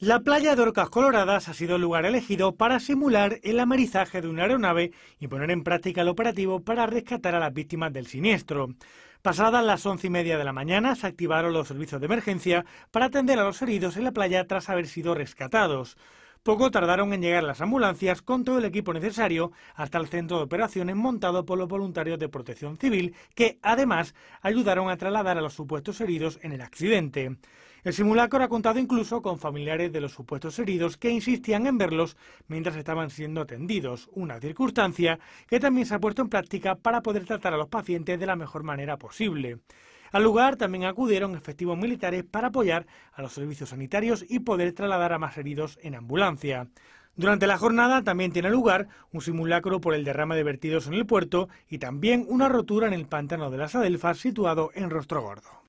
La playa de Orcas Coloradas ha sido el lugar elegido para simular el amarizaje de una aeronave y poner en práctica el operativo para rescatar a las víctimas del siniestro. Pasadas las once y media de la mañana se activaron los servicios de emergencia para atender a los heridos en la playa tras haber sido rescatados. Poco tardaron en llegar las ambulancias con todo el equipo necesario hasta el centro de operaciones montado por los voluntarios de protección civil, que además ayudaron a trasladar a los supuestos heridos en el accidente. El simulacro ha contado incluso con familiares de los supuestos heridos que insistían en verlos mientras estaban siendo atendidos, una circunstancia que también se ha puesto en práctica para poder tratar a los pacientes de la mejor manera posible. Al lugar también acudieron efectivos militares para apoyar a los servicios sanitarios y poder trasladar a más heridos en ambulancia. Durante la jornada también tiene lugar un simulacro por el derrame de vertidos en el puerto y también una rotura en el pantano de las Adelfas situado en Rostro Gordo.